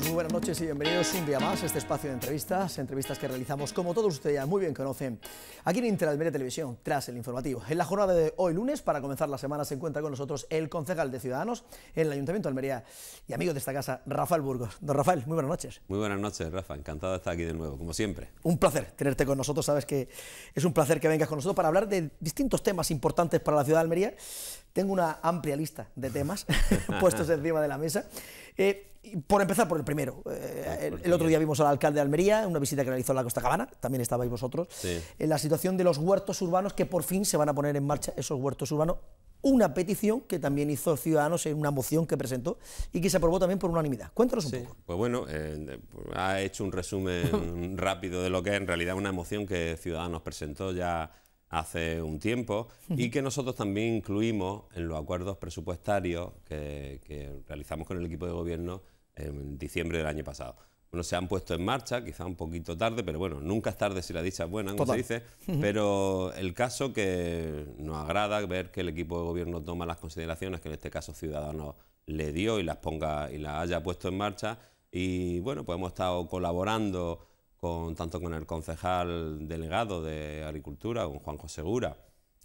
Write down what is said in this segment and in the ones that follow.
muy buenas noches y bienvenidos un día más a este espacio de entrevistas, entrevistas que realizamos como todos ustedes ya muy bien conocen, aquí en Interalmería Televisión, tras el informativo. En la jornada de hoy lunes, para comenzar la semana, se encuentra con nosotros el concejal de Ciudadanos en el Ayuntamiento de Almería y amigo de esta casa, Rafael Burgos. Don Rafael, muy buenas noches. Muy buenas noches, Rafa, encantado de estar aquí de nuevo, como siempre. Un placer tenerte con nosotros, sabes que es un placer que vengas con nosotros para hablar de distintos temas importantes para la ciudad de Almería, tengo una amplia lista de temas puestos encima de la mesa. Eh, por empezar por el primero, eh, el, otro día vimos al alcalde de Almería, una visita que realizó la Costa Cabana, también estabais vosotros, sí. en la situación de los huertos urbanos, que por fin se van a poner en marcha esos huertos urbanos, una petición que también hizo Ciudadanos en una moción que presentó y que se aprobó también por unanimidad. Cuéntanos un poco. Pues bueno, eh, ha hecho un resumen rápido de lo que es en realidad una moción que Ciudadanos presentó ya hace un tiempo y que nosotros también incluimos en los acuerdos presupuestarios que, realizamos con el equipo de gobierno en diciembre del año pasado. Bueno, se han puesto en marcha, quizá un poquito tarde, pero bueno, nunca es tarde si la dicha es buena, como se dice, pero el caso que nos agrada ver que el equipo de gobierno toma las consideraciones que en este caso Ciudadanos le dio y las ponga y las haya puesto en marcha y bueno, pues hemos estado colaborando con, tanto con el concejal delegado de Agricultura, con Juan José Segura,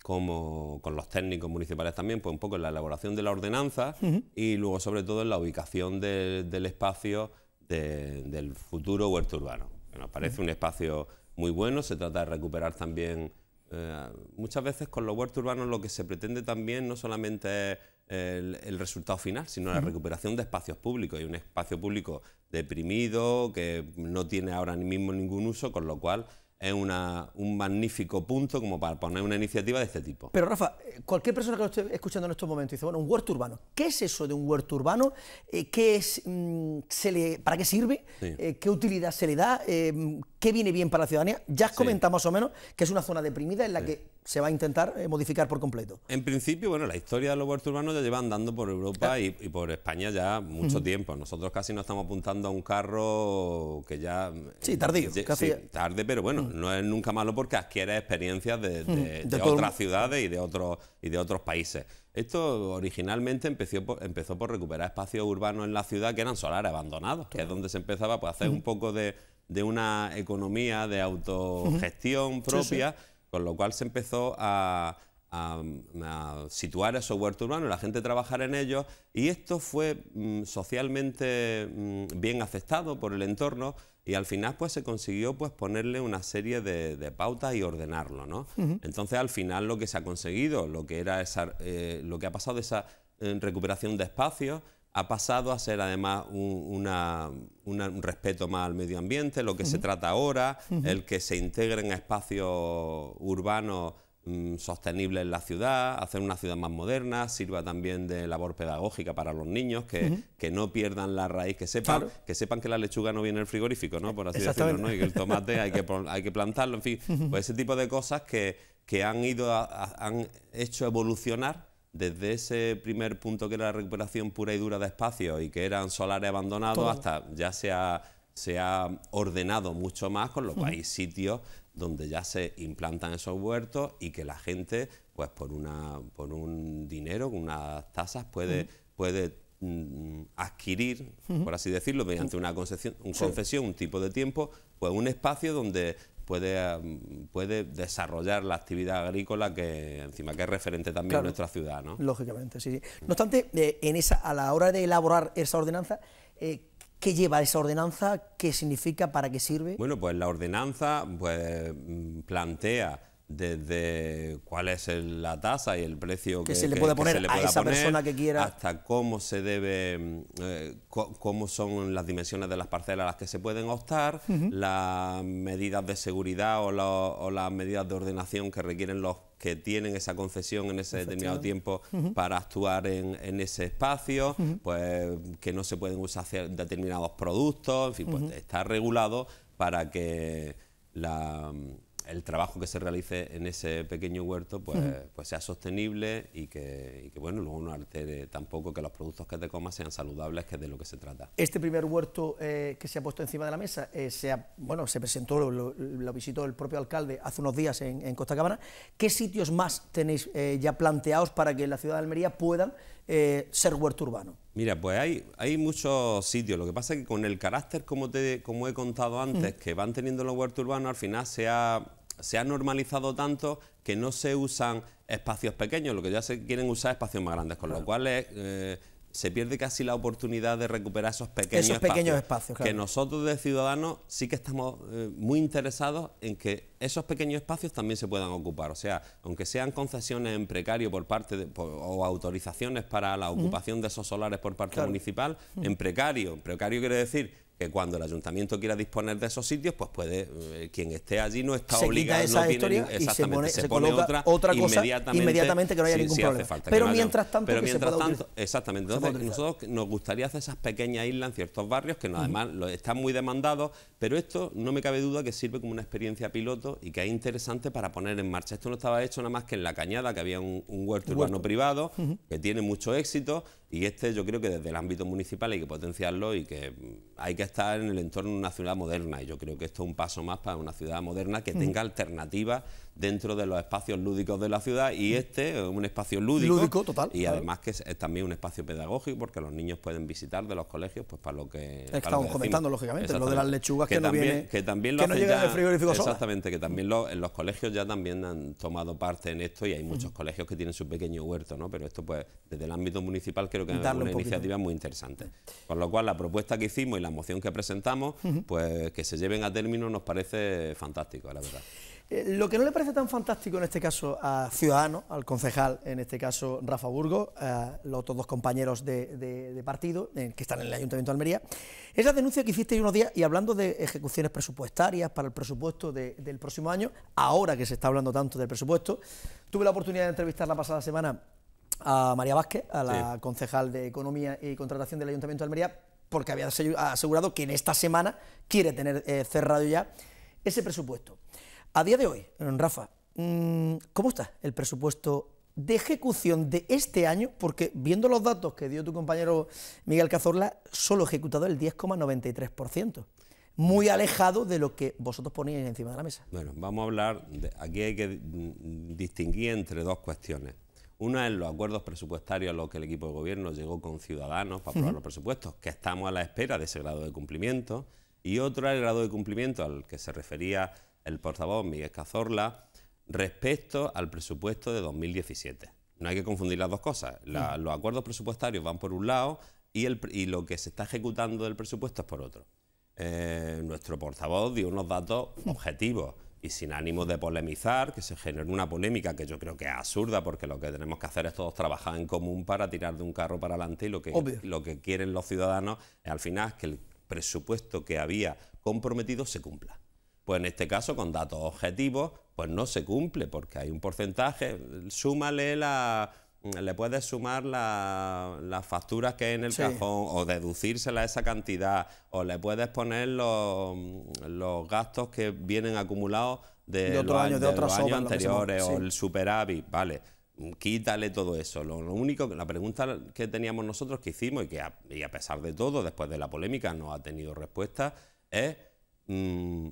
como con los técnicos municipales también, pues un poco en la elaboración de la ordenanza y luego sobre todo en la ubicación del espacio del futuro huerto urbano. nos parece un espacio muy bueno, se trata de recuperar también... Eh, muchas veces con los huertos urbanos lo que se pretende también no solamente es el, resultado final, sino la recuperación de espacios públicos. Y un espacio público deprimido, que no tiene ahora mismo ningún uso, con lo cual es una, un magnífico punto como para poner una iniciativa de este tipo. Pero Rafa, eh, cualquier persona que lo esté escuchando en estos momentos dice, bueno, un huerto urbano, ¿qué es eso de un huerto urbano? Eh, ¿Qué es, mm, se le, ¿Para qué sirve? Eh, ¿Qué utilidad se le da? Mm, ¿Qué viene bien para la ciudadanía? Ya has comentado más o menos que es una zona deprimida en la que se va a intentar modificar por completo. En principio, bueno, la historia de los huertos urbanos ya lleva andando por Europa y, por España ya mucho tiempo. Nosotros casi no estamos apuntando a un carro que ya... Sí, tardío. casi tarde, pero bueno, no es nunca malo porque adquiere experiencias de, mm, otras ciudades y de, otros, y de otros países. Esto originalmente empezó por, empezó por recuperar espacios urbanos en la ciudad que eran solares abandonados, que es donde se empezaba pues, a hacer un poco de, una economía de autogestión propia, con lo cual se empezó a, situar esos huertos urbanos, la gente trabajar en ellos, y esto fue mm, socialmente mm, bien aceptado por el entorno y al final pues se consiguió pues ponerle una serie de, pautas y ordenarlo, Entonces al final lo que se ha conseguido, lo que era esa, eh, lo que ha pasado de esa eh, recuperación de espacios, ha pasado a ser además un, respeto más al medio ambiente, lo que se trata ahora, el que se integre en espacios urbanos Mm, sostenible en la ciudad, hacer una ciudad más moderna, sirva también de labor pedagógica para los niños, que, no pierdan la raíz, que sepan, que sepan que la lechuga no viene del frigorífico, ¿no? Por así decirlo, Y que el tomate hay que, plantarlo, en fin, pues ese tipo de cosas que, que han ido han hecho evolucionar desde ese primer punto que era la recuperación pura y dura de espacios y que eran solares abandonados hasta ya se ha, ordenado mucho más, con los cual sitios donde ya se implantan esos huertos y que la gente, pues por, una, por un dinero, con unas tasas, puede, puede mm, adquirir, por así decirlo, mediante una concesión, un concesión, un tipo de tiempo, pues un espacio donde puede, mm, puede desarrollar la actividad agrícola que encima que es referente también a nuestra ciudad. Lógicamente, sí. No obstante, eh, en esa, a la hora de elaborar esa ordenanza, eh, ¿Qué lleva esa ordenanza? ¿Qué significa? ¿Para qué sirve? Bueno, pues la ordenanza pues, mm, plantea desde cuál es la tasa y el precio que, se le puede poner a esa persona que quiera. Hasta cómo se debe, mm, eh, cómo son las dimensiones de las parcelas a las que se pueden optar, las medidas de seguridad o, o las medidas de ordenación que requieren los que tienen esa concesión en ese determinado tiempo para actuar en, ese espacio, pues que no se pueden usar determinados productos, en fin, pues está regulado para que la el trabajo que se realice en ese pequeño huerto pues, pues sea sostenible y que, bueno, luego no altere tampoco que los productos que te comas sean saludables, que es de lo que se trata. Este primer huerto eh, que se ha puesto encima de la mesa, eh, se bueno, se presentó, lo, visitó el propio alcalde hace unos días en, en Costa Cabana. ¿Qué sitios más tenéis eh, ya planteados para que la ciudad de Almería puedan ser huerto urbano? Mira, pues hay, hay muchos sitios. Lo que pasa es que con el carácter, como, te, como he contado antes, que van teniendo los huertos urbanos, al final se ha se ha normalizado tanto que no se usan espacios pequeños, lo que ya se quieren usar espacios más grandes, con lo cual eh, se pierde casi la oportunidad de recuperar esos pequeños espacios. Que nosotros de ciudadanos sí que estamos eh, muy interesados en que esos pequeños espacios también se puedan ocupar. O sea, aunque sean concesiones en precario por parte o autorizaciones para la ocupación de esos solares por parte municipal, en precario, precario quiere decir que cuando el ayuntamiento quiera disponer de esos sitios, pues puede, eh, quien esté allí no está obligado, esa no historia y se pone, se pone otra, cosa inmediatamente, que no haya ningún problema. pero mientras tanto, exactamente. nosotros nos gustaría hacer esas pequeñas islas en ciertos barrios que además están muy demandados, pero esto no me cabe duda que sirve como una experiencia piloto y que es interesante para poner en marcha. Esto no estaba hecho nada más que en la cañada, que había un, huerto, urbano privado, que tiene mucho éxito y este yo creo que desde el ámbito municipal hay que potenciarlo y que mm, hay que estar en el entorno de una ciudad moderna. Y yo creo que esto es un paso más para una ciudad moderna que mm. tenga alternativas dentro de los espacios lúdicos de la ciudad y este es un espacio lúdico. Lúdico, total. Y además que es, también un espacio pedagógico porque los niños pueden visitar de los colegios pues para lo que... Estamos comentando, lógicamente, lo de las lechugas que, también, no Que también lo Exactamente, que también los colegios ya también han tomado parte en esto y hay muchos colegios que tienen su pequeño huerto, ¿no? Pero esto pues desde el ámbito municipal creo que es una iniciativa muy interesante. Con lo cual la propuesta que hicimos y la moción que presentamos, pues que se lleven a término nos parece fantástico, la verdad. Lo que no le parece tan fantástico en este caso a Ciudadanos, al concejal, en este caso Rafa Burgo, a eh, los otros dos compañeros de, partido eh, que están en el Ayuntamiento de Almería, es la denuncia que hiciste unos días y hablando de ejecuciones presupuestarias para el presupuesto del próximo año, ahora que se está hablando tanto del presupuesto, tuve la oportunidad de entrevistar la pasada semana a María Vázquez, a la concejal de Economía y Contratación del Ayuntamiento de Almería, porque había asegurado que en esta semana quiere tener eh, cerrado ya ese presupuesto. A día de hoy, Rafa, mm, ¿cómo está el presupuesto de ejecución de este año? Porque viendo los datos que dio tu compañero Miguel Cazorla, solo ejecutado el 10,93%. Muy alejado de lo que vosotros poníais encima de la mesa. Bueno, vamos a hablar, aquí hay que distinguir entre dos cuestiones. Una es los acuerdos presupuestarios a los que el equipo de gobierno llegó con Ciudadanos para aprobar los presupuestos, que estamos a la espera de ese grado de cumplimiento. Y otro es el grado de cumplimiento al que se refería el portavoz Miguel Cazorla respecto al presupuesto de 2017. No hay que confundir las dos cosas. Mm. los acuerdos presupuestarios van por un lado y, lo que se está ejecutando del presupuesto es por otro. Eh, nuestro portavoz dio unos datos objetivos y sin ánimo de polemizar, que se generó una polémica que yo creo que es absurda, porque lo que tenemos que hacer es todos trabajar en común para tirar de un carro para adelante y lo que, lo que quieren los ciudadanos es, al final que el presupuesto que había comprometido se cumpla. Pues en este caso, con datos objetivos, pues no se cumple, porque hay un porcentaje. Súmale la. Le puedes sumar las facturas que hay en el cajón o deducírsela esa cantidad o le puedes poner los, los gastos que vienen acumulados de, otros años, anteriores o el superávit, vale, quítale todo eso. Lo, la pregunta que teníamos nosotros que hicimos y que a, pesar de todo, después de la polémica, no ha tenido respuesta, es mm,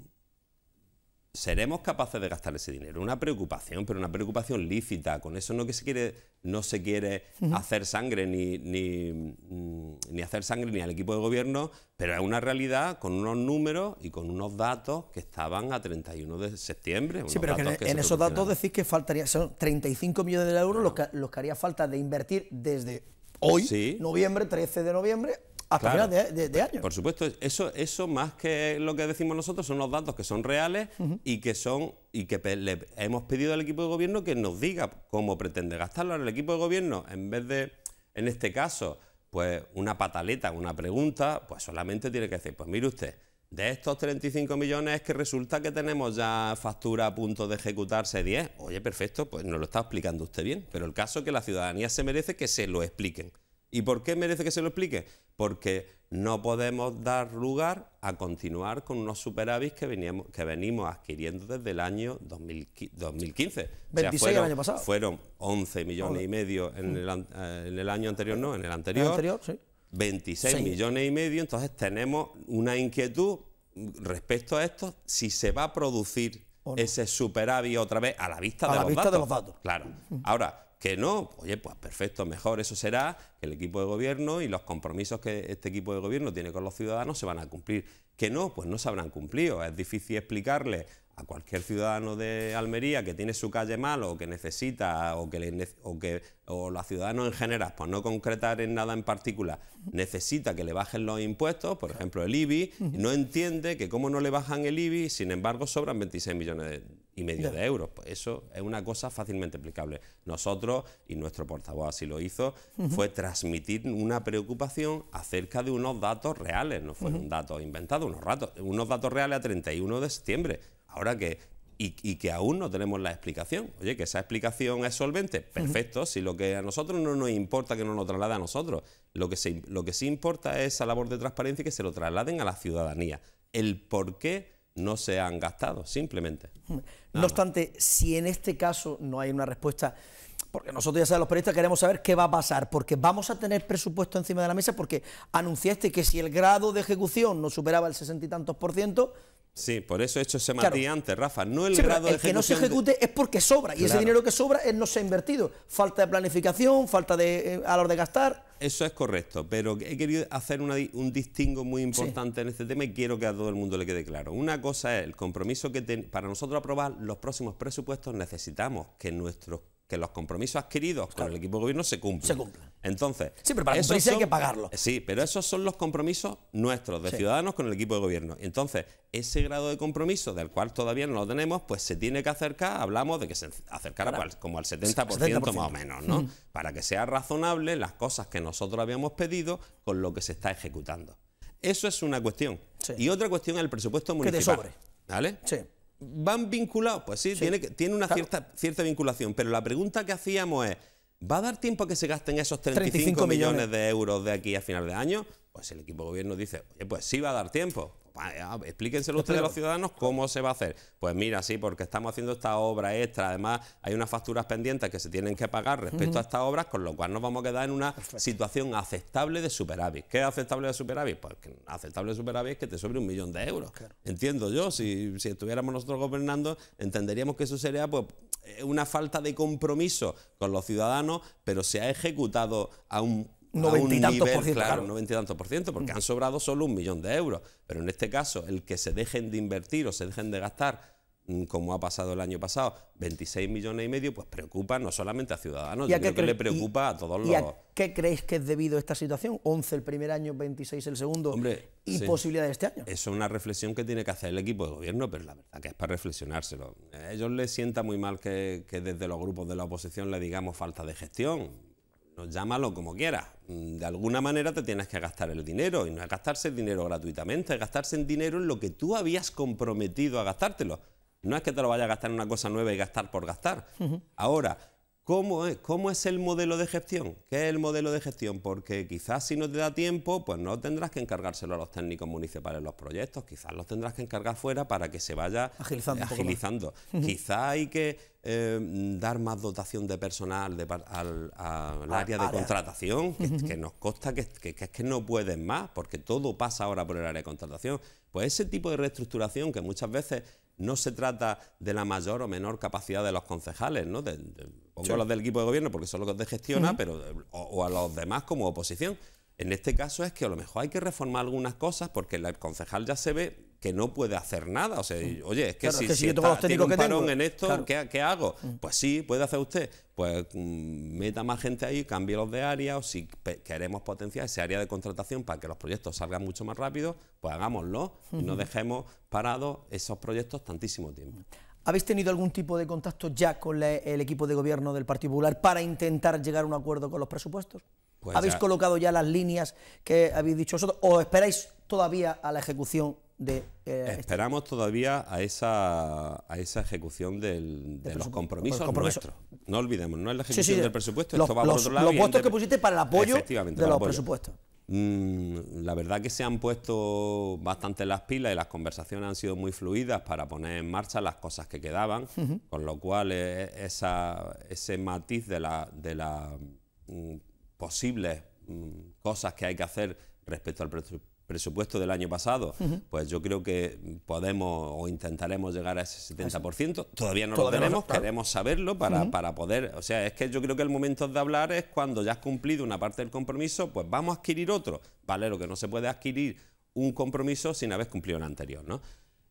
¿seremos capaces de gastar ese dinero? Una preocupación, pero una preocupación lícita. Con eso no que se quiere, no se quiere hacer sangre ni, mm, ni, hacer sangre ni al equipo de gobierno, pero es una realidad con unos números y con unos datos que estaban a 31 de septiembre. Sí, pero e, en, esos datos decís que faltaría, son 35 millones de euros los, que, haría falta de invertir desde hoy, noviembre, 13 de noviembre, a de, año. Por supuesto, eso, eso más que lo que decimos nosotros son los datos que son reales y que son y que le hemos pedido al equipo de gobierno que nos diga cómo pretende gastarlo. el equipo de gobierno, en vez de, en este caso, pues una pataleta, una pregunta, pues solamente tiene que decir, pues mire usted, de estos 35 millones es que resulta que tenemos ya factura a punto de ejecutarse 10. Oye, perfecto, pues nos lo está explicando usted bien, pero el caso es que la ciudadanía se merece que se lo expliquen. ¿Y por qué merece que se lo explique? Porque no podemos dar lugar a continuar con unos superávits que, veníamos, que venimos adquiriendo desde el año 2015. 26 fueron, el año pasado. Fueron 11 millones y medio en el, año anterior, no, en el anterior. sí. 26 millones y medio, entonces tenemos una inquietud respecto a esto, si se va a producir ese superávit otra vez a la vista, a la vista de los datos. Claro. Mm. Ahora, que no, oye, pues perfecto, mejor, eso será que el equipo de gobierno y los compromisos que este equipo de gobierno tiene con los ciudadanos se van a cumplir. Que no, pues no se habrán cumplido. Es difícil explicarle a cualquier ciudadano de Almería que tiene su calle mal o que necesita o que, o los ciudadanos en general, por no concretar en nada en particular, necesita que le bajen los impuestos, por ejemplo el IBI, no entiende que cómo no le bajan el IBI, sin embargo sobran 26 millones de y medio de euros. Pues eso es una cosa fácilmente explicable. Nosotros, y nuestro portavoz así lo hizo, fue transmitir una preocupación acerca de unos datos reales, no fueron datos inventados, unos, ratos, unos datos reales a 31 de septiembre. Ahora que y, que aún no tenemos la explicación. Oye, que esa explicación es solvente, perfecto, si lo que a nosotros no nos importa que no nos lo traslade a nosotros, lo que, lo que sí importa es esa labor de transparencia y que se lo trasladen a la ciudadanía. El por qué no se han gastado, simplemente. no obstante, si en este caso no hay una respuesta, porque nosotros ya sabemos los periodistas queremos saber qué va a pasar, porque vamos a tener presupuesto encima de la mesa, porque anunciaste que si el grado de ejecución no superaba el sesenta y tantos por ciento, Sí, por eso he hecho ese antes, Rafa. No el grado el que no se ejecute es porque sobra y ese dinero que sobra no se ha invertido. Falta de planificación, falta de eh, a la de gastar. Eso es correcto, pero he querido hacer un distingo muy importante en este tema y quiero que a todo el mundo le quede claro. Una cosa es el compromiso que para nosotros aprobar los próximos presupuestos necesitamos que nuestros que los compromisos adquiridos con el equipo de gobierno se cumplan. Se cumplan. Entonces. Sí, pero para eso hay que pagarlo. Sí, pero esos son los compromisos nuestros, de ciudadanos con el equipo de gobierno. Entonces, ese grado de compromiso, del cual todavía no lo tenemos, pues se tiene que acercar, hablamos de que se acercara pues, como al 70%, más o menos, ¿no? Mm. Para que sea razonable las cosas que nosotros habíamos pedido con lo que se está ejecutando. Eso es una cuestión. Y otra cuestión es el presupuesto municipal. Que te sobre. ¿Vale? Sí. ¿Van vinculados? Pues sí, Tiene, una cierta vinculación. Pero la pregunta que hacíamos es ¿Va a dar tiempo a que se gasten esos 35, millones. de euros de aquí a final de año? Pues el equipo de gobierno dice, pues sí va a dar tiempo explíquenselo ustedes a los ciudadanos cómo se va a hacer. Pues mira, sí, porque estamos haciendo esta obra extra, además hay unas facturas pendientes que se tienen que pagar respecto a estas obras, con lo cual nos vamos a quedar en una situación aceptable de superávit. ¿Qué es aceptable de superávit? Pues aceptable de superávit es que te sobre un millón de euros. Entiendo yo, si, si estuviéramos nosotros gobernando, entenderíamos que eso sería pues eh, una falta de compromiso con los ciudadanos, pero se ha ejecutado a un 90 y tantos por ciento. Claro, un 90 y tantos por ciento, porque han sobrado solo un millón de euros. Pero en este caso, el que se dejen de invertir o se dejen de gastar mm, como ha pasado el año pasado, 26 millones y medio, pues preocupa no solamente a Ciudadanos, yo creo que le preocupa a todos los... ¿y qué creéis que es debido a esta situación? 11 el primer año, 26 el segundo y posibilidad de este año. eso Es una reflexión que tiene que hacer el equipo de gobierno, pero la verdad que es para reflexionárselo. A ellos les sienta muy mal que, que desde los grupos de la oposición le digamos falta de gestión llámalo como quieras. Mm, de alguna manera te tienes que gastar el dinero y no es gastarse el dinero gratuitamente, es gastarse el dinero en lo que tú habías comprometido a gastártelo. No es que te lo vayas a gastar en una cosa nueva y gastar por gastar. Ahora, ¿Cómo es, ¿Cómo es, el modelo de gestión? ¿Qué es el modelo de gestión? Porque quizás si no te da tiempo, pues no tendrás que encargárselo a los técnicos municipales los proyectos, quizás los tendrás que encargar fuera para que se vaya eh, agilizando. quizá quizás hay que eh, dar más dotación de personal al, área de contratación, que, nos consta que, que es que no pueden más, porque todo pasa ahora por el área de contratación. Pues ese tipo de reestructuración que muchas veces no se trata de la mayor o menor capacidad de los concejales, ¿no? los del equipo de gobierno porque son los que gestiona, pero, o, o, a los demás como oposición. En este caso es que a lo mejor hay que reformar algunas cosas porque el concejal ya se ve que no puede hacer nada. O sea, oye, es que si, un parón en esto, ¿qué, hago? Mm. Pues sí, puede hacer usted. Pues mm, meta más gente ahí, cambie los de área, o si queremos potenciar ese área de contratación para que los proyectos salgan mucho más rápido, pues hagámoslo y no dejemos parados esos proyectos tantísimo tiempo. ¿Habéis tenido algún tipo de contacto ya con el equipo de gobierno del Partido Popular para intentar llegar a un acuerdo con los presupuestos? Pues ¿Habéis colocado ya las líneas que habéis dicho vosotros o esperáis todavía a la ejecución eh, Esperamos todavía a esa, a esa ejecución de, los compromisos pues nuestros. No olvidemos, no es la ejecución del presupuesto, esto va por otro lado. Los puestos que pusiste para el apoyo de los presupuestos. Mm, la verdad que se han puesto bastante las pilas y las conversaciones han sido muy fluidas para poner en marcha las cosas que quedaban, con lo cual eh, ese matiz de las de la, mm, posibles mm, cosas que hay que hacer respecto al presupuesto presupuesto del año pasado, pues yo creo que podemos o intentaremos llegar a ese 70%. Todavía no lo tenemos, queremos saberlo para, poder... O sea, es que yo creo que el momento de hablar es cuando ya has cumplido una parte del compromiso, pues vamos a adquirir otro. Vale, lo que no se puede adquirir un compromiso sin haber cumplido el anterior, ¿no?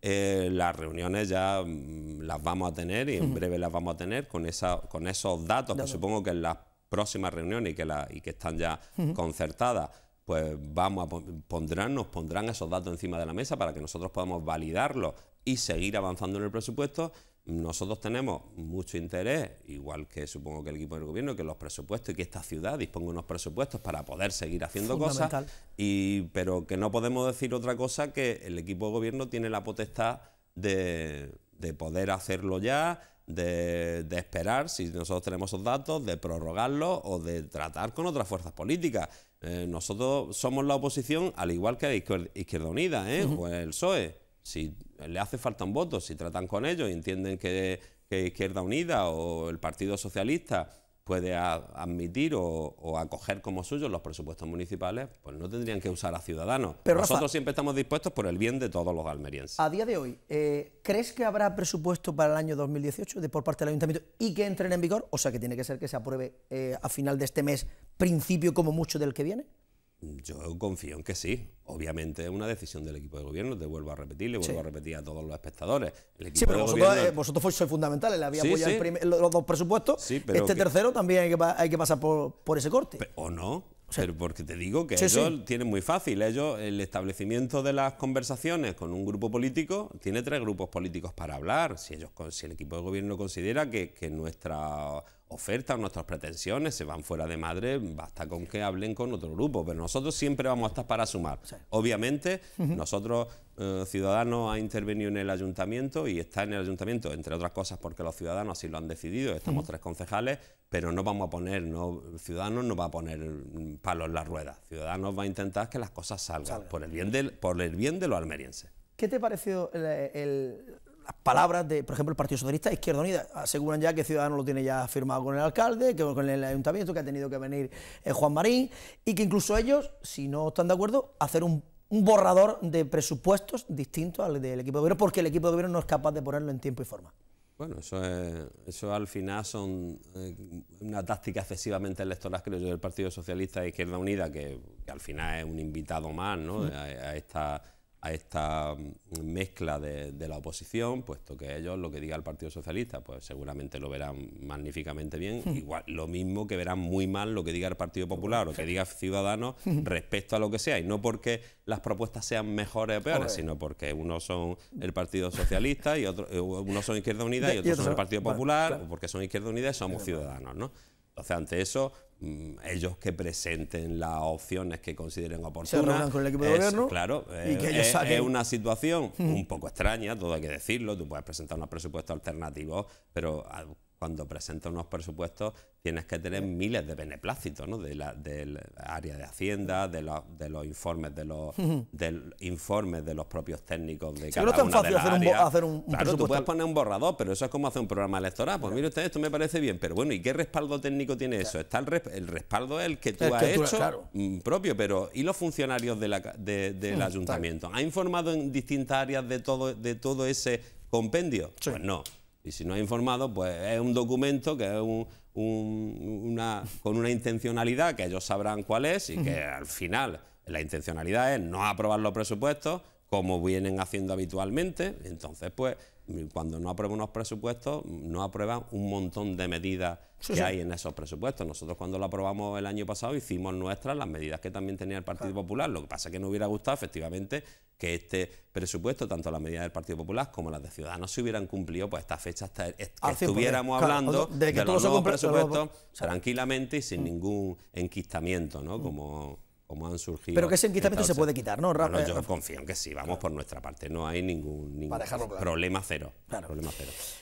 Eh, las reuniones ya mm, las vamos a tener y en breve las vamos a tener con, esa, con esos datos, que supongo que en las próximas reuniones y que, la, y que están ya concertadas pues vamos a pondrán, nos pondrán esos datos encima de la mesa para que nosotros podamos validarlos y seguir avanzando en el presupuesto. Nosotros tenemos mucho interés, igual que supongo que el equipo del gobierno, que los presupuestos y que esta ciudad disponga unos presupuestos para poder seguir haciendo cosas. Y, pero que no podemos decir otra cosa que el equipo de gobierno tiene la potestad de, poder hacerlo ya, de, de, esperar si nosotros tenemos esos datos, de prorrogarlos o de tratar con otras fuerzas políticas. Eh, nosotros somos la oposición, al igual que Izquierda, Unida o ¿eh? pues el PSOE. Si le hace falta un voto, si tratan con ellos y entienden que, que Izquierda Unida o el Partido Socialista puede admitir o, o, acoger como suyos los presupuestos municipales, pues no tendrían que usar a Ciudadanos. Nosotros siempre estamos dispuestos por el bien de todos los almerienses. A día de hoy, eh, ¿crees que habrá presupuesto para el año 2018 de, por parte del Ayuntamiento y que entre en vigor? O sea, que tiene que ser que se apruebe eh, a final de este mes, principio como mucho del que viene. Yo confío en que sí. Obviamente es una decisión del equipo de gobierno, te vuelvo a repetir, le vuelvo a repetir a todos los espectadores. sí, pero vosotros, sois fundamentales, le había apoyado los dos presupuestos. este tercero también hay que, pasar por, ese corte. o no, porque te digo que ellos tienen muy fácil. Ellos, el establecimiento de las conversaciones con un grupo político, tiene tres grupos políticos para hablar. Si, ellos, si el equipo de gobierno considera que, que nuestra ofertas nuestras pretensiones se van fuera de madre, basta con que hablen con otro grupo, pero nosotros siempre vamos a estar para sumar. Obviamente, nosotros, eh, Ciudadanos, ha intervenido en el ayuntamiento y está en el ayuntamiento, entre otras cosas porque los ciudadanos así lo han decidido, estamos tres concejales, pero no vamos a poner, no, Ciudadanos no va a poner palos en la rueda, Ciudadanos va a intentar que las cosas salgan, por el bien del, por el bien de los almerienses. ¿Qué te pareció el, el las palabras de, por ejemplo, el Partido Socialista Izquierda Unida aseguran ya que Ciudadanos lo tiene ya firmado con el alcalde, que con el ayuntamiento, que ha tenido que venir eh, Juan Marín, y que incluso ellos, si no están de acuerdo, hacer un, borrador de presupuestos distinto al del equipo de gobierno, porque el equipo de gobierno no es capaz de ponerlo en tiempo y forma. Bueno, eso, eso al final son eh, una táctica excesivamente electoral, creo yo, del Partido Socialista de Izquierda Unida, que, al final es un invitado más ¿no? a esta a esta mm, mezcla de, la oposición, puesto que ellos lo que diga el Partido Socialista, pues seguramente lo verán magníficamente bien, hmm. igual lo mismo que verán muy mal lo que diga el Partido Popular o que diga Ciudadanos hmm. respecto a lo que sea, y no porque las propuestas sean mejores o peores, sino porque unos son el Partido Socialista y otros eh, unos son Izquierda Unida y otros son el Partido Popular, o porque son Izquierda Unida y somos ciudadanos, ¿no? Entonces, ante eso, mm, ellos que presenten las opciones que consideren oportunas. Se con el equipo de gobierno. Claro, y que ellos eh, es, una situación mm. un poco extraña, todo hay que decirlo. Tú puedes presentar un presupuesto alternativo, pero cuando presentas unos presupuestos tienes que tener miles de beneplácitos, De la, del área de Hacienda, de, de los informes de los del informes de los propios técnicos de cada hacer, un, claro, tú puedes poner un borrador, pero eso es como hacer un programa electoral. Pues mire usted, esto me parece bien, pero bueno, ¿y qué respaldo técnico tiene eso? Está el, respaldo el respaldo el que tú has hecho mm, propio, pero ¿y los funcionarios de la, del mm, ayuntamiento? ¿Ha informado en distintas áreas de todo, de todo ese compendio? Pues no. Y si no es informado, pues es un documento que es un, una, con una intencionalidad que ellos sabrán cuál es y que al final la intencionalidad es no aprobar los presupuestos como vienen haciendo habitualmente. Entonces, pues cuando no aprueba unos presupuestos, no aprueban un montón de medidas que hay en esos presupuestos. Nosotros cuando lo aprobamos el año pasado hicimos nuestras las medidas que también tenía el Partido Popular. Lo que pasa es que no hubiera gustado efectivamente que este presupuesto, tanto las medidas del Partido Popular como las de Ciudadanos, se hubieran cumplido, pues esta fecha hasta estuviéramos hablando de, que los presupuestos tranquilamente y sin ningún enquistamiento, ¿no? Mm. Como han surgido. Pero que ese inquietamiento se puede quitar, ¿no? yo confío en que sí, vamos por nuestra parte, no hay ningún, problema cero. Claro.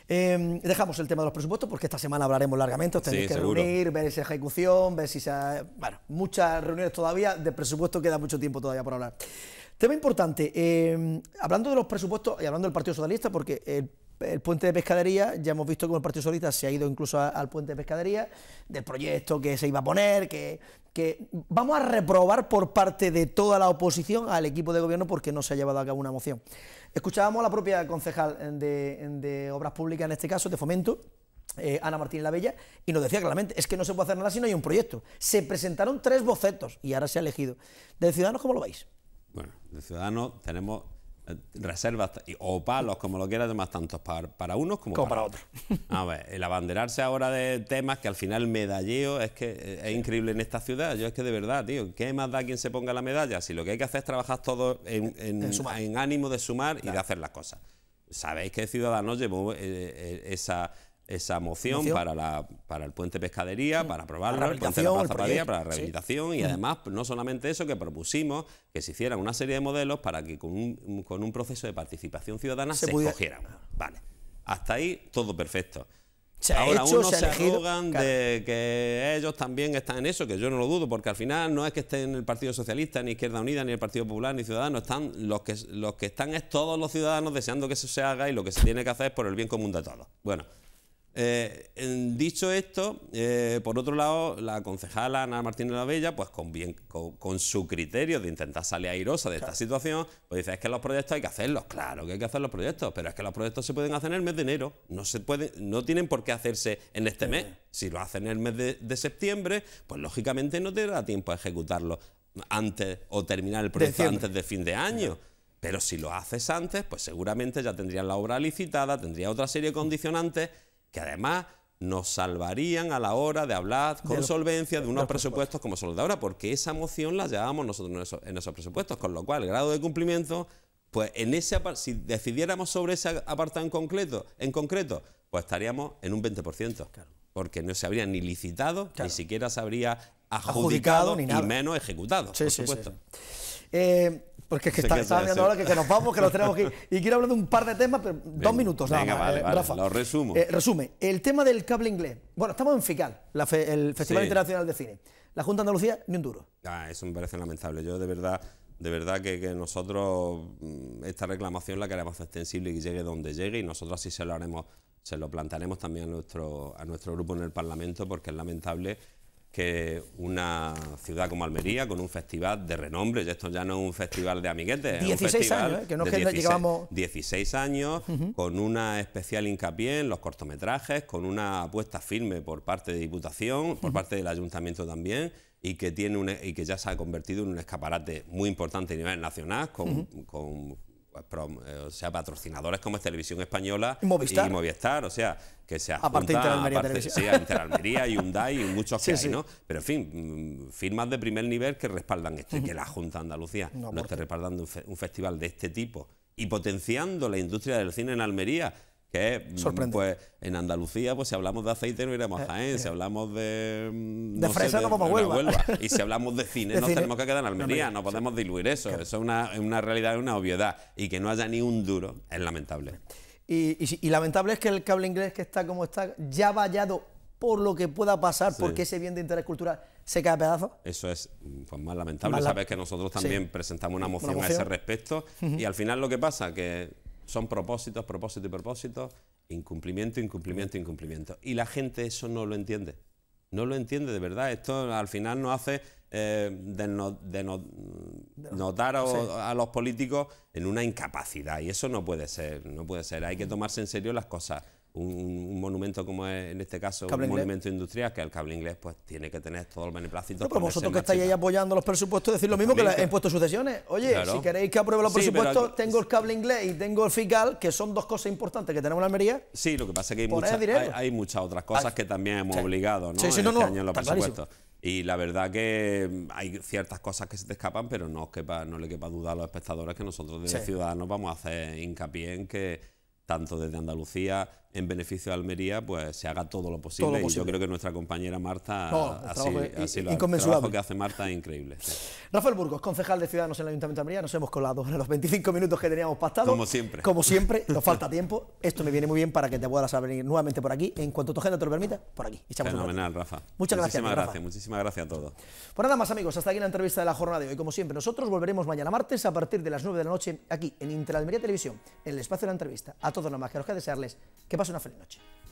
Eh, dejamos el tema de los presupuestos porque esta semana hablaremos largamente, os tenéis que reunir, ver esa ejecución, ver si se Bueno, muchas reuniones todavía, de presupuesto queda mucho tiempo todavía por hablar. Tema importante, eh, hablando de los presupuestos y hablando del Partido Socialista, porque el puente de pescadería, ya hemos visto cómo el Partido Socialista se ha ido incluso al puente de pescadería, del proyecto que se iba a poner, que, que vamos a reprobar por parte de toda la oposición al equipo de gobierno porque no se ha llevado a cabo una moción. Escuchábamos a la propia concejal de, Obras Públicas, en este caso, de Fomento, eh, Ana Martín Lavella, y nos decía claramente, es que no se puede hacer nada si no hay un proyecto. Se presentaron tres bocetos y ahora se ha elegido. ¿De Ciudadanos cómo lo veis? Bueno, de Ciudadanos tenemos reservas o palos, como lo quieras llamar, tanto para, unos como, para, otros. Ah, pues, el abanderarse ahora de temas que al final medalleo es que eh, es increíble en esta ciudad. Yo es que de verdad, tío, ¿qué más da quien se ponga la medalla? Si lo que hay que hacer es trabajar todo en, ánimo de sumar y de hacer las cosas. Sabéis que Ciudadanos llevó eh, eh, esa esa moción, Para, la, para el puente pescadería, para aprobarla, la para la rehabilitación y además no solamente eso, que propusimos que se hicieran una serie de modelos para que con un, con un proceso de participación ciudadana se, se Vale, hasta ahí todo perfecto. Ahora uno se, de que ellos también están en eso, que yo no lo dudo, porque al final no es que estén el Partido Socialista, ni Izquierda Unida, ni el Partido Popular, ni Ciudadanos, están los que los que están es todos los ciudadanos deseando que eso se haga y lo que se tiene que hacer es por el bien común de todos. Bueno, eh, dicho esto, eh, por otro lado, la concejala Ana Martínez la Bella, pues con, su criterio de intentar salir airosa de esta situación, pues dice, es que los proyectos hay que hacerlos, claro que hay que hacer los proyectos, pero es que los proyectos se pueden hacer en el mes de enero, no, se pueden, no tienen por qué hacerse en este mes. Si lo hacen en el mes de, septiembre, pues lógicamente no te da tiempo a ejecutarlo antes o terminar el proyecto antes de fin de año. Pero si lo haces antes, pues seguramente ya tendrías la obra licitada, tendría otra serie de mm. condicionantes que además nos salvarían a la hora de hablar con solvencia de unos presupuestos. como son los de ahora, porque esa moción la llevábamos nosotros en esos, presupuestos, con lo cual el grado de cumplimiento, pues en ese si decidiéramos sobre ese apartado en concreto, en concreto, pues estaríamos en un 20%. Porque no se habría ni licitado, ni siquiera se habría adjudicado, ni y menos ejecutado, por supuesto. Eh, porque es que está, ahora que, nos vamos, que nos tenemos que Y quiero hablar de un par de temas, pero dos minutos nada venga, vale, eh, Lo resumo. Eh, resume, el tema del cable inglés. Bueno, estamos en FICAL, el Festival Internacional de Cine. La Junta de Andalucía, ni un duro. Ah, eso me parece lamentable. Yo de verdad de verdad que, nosotros mm, esta reclamación la queremos extensible y que llegue donde llegue y nosotros así se lo haremos, se lo plantaremos también a nuestro, a nuestro grupo en el Parlamento porque es lamentable que una ciudad como Almería, con un festival de renombre, y esto ya no es un festival de amiguetes, 16 es un festival ¿eh? que no de 16, 16 años, con una especial hincapié en los cortometrajes, con una apuesta firme por parte de Diputación, por parte del Ayuntamiento también, y que, tiene e, y que ya se ha convertido en un escaparate muy importante a nivel nacional, con eh, o sea, patrocinadores como es Televisión Española y Movistar, o sea, que se aparte Interalmería Almería Sí, Hyundai y muchos ¿no? Pero en fin, mm, firmas de primer nivel que respaldan esto y que la Junta Andalucía no, esté respaldando un festival de este tipo y potenciando la industria del cine en Almería que mm, Sorprende. pues en Andalucía pues si hablamos de aceite no iremos a eh, Jaén, si eh. hablamos de mm, de fresa no vamos a Huelva. y si hablamos de cine tenemos que quedar en Almería, no, podemos diluir eso, eso es una, una realidad, una obviedad y que no haya ni un duro es lamentable. Y, lamentable es que el cable inglés que está como está ya vallado por lo que pueda pasar porque ese bien de interés cultural se cae a pedazos. Eso es mm, pues, más lamentable, sabes que nosotros también presentamos una moción, una moción, a ese respecto y al final lo que pasa que son propósitos, propósitos y propósitos, incumplimiento, incumplimiento, incumplimiento. Y la gente eso no lo entiende. No lo entiende de verdad. Esto al final nos hace eh, notar a, los políticos en una incapacidad. Y eso no puede ser, no puede ser. Hay que mm. tomarse en serio las cosas un, monumento como es en este caso un monumento industrial, que el cable inglés pues tiene que tener todo el beneplácito. pero vosotros que estáis ahí apoyando los presupuestos, decir lo mismo que he puesto sucesiones. Oye, si queréis que apruebe los presupuestos, tengo el cable inglés y tengo el fiscal, que son dos cosas importantes que tenemos en Almería. Sí, lo que pasa es que hay, muchas, muchas otras cosas que también hemos obligado ¿no? Sí, este los presupuestos. Y la verdad que hay ciertas cosas que se te escapan, pero no, quepa, no le quepa duda a los espectadores que nosotros desde Ciudadanos vamos a hacer hincapié en que tanto desde Andalucía en beneficio de Almería, pues se haga todo lo posible. Y yo creo que nuestra compañera Marta, así, lo, el trabajo que hace Marta es increíble. Rafael Burgos, concejal de Ciudadanos en el Ayuntamiento de Almería, nos hemos colado en los 25 minutos que teníamos pactados. Como siempre. Como siempre, nos falta tiempo. Esto me viene muy bien para que te puedas venir nuevamente por aquí. En cuanto tu agenda te lo permita, por aquí. Echamos Fenomenal, Rafa. Muchas gracias. Muchísimas gracias a todos. Pues nada más, amigos, hasta aquí la entrevista de la jornada de hoy. Como siempre, nosotros volveremos mañana martes a partir de las 9 de la noche aquí en Interalmería Televisión, en el espacio de la entrevista. A todos los más que desearles que pasen una feliz noche.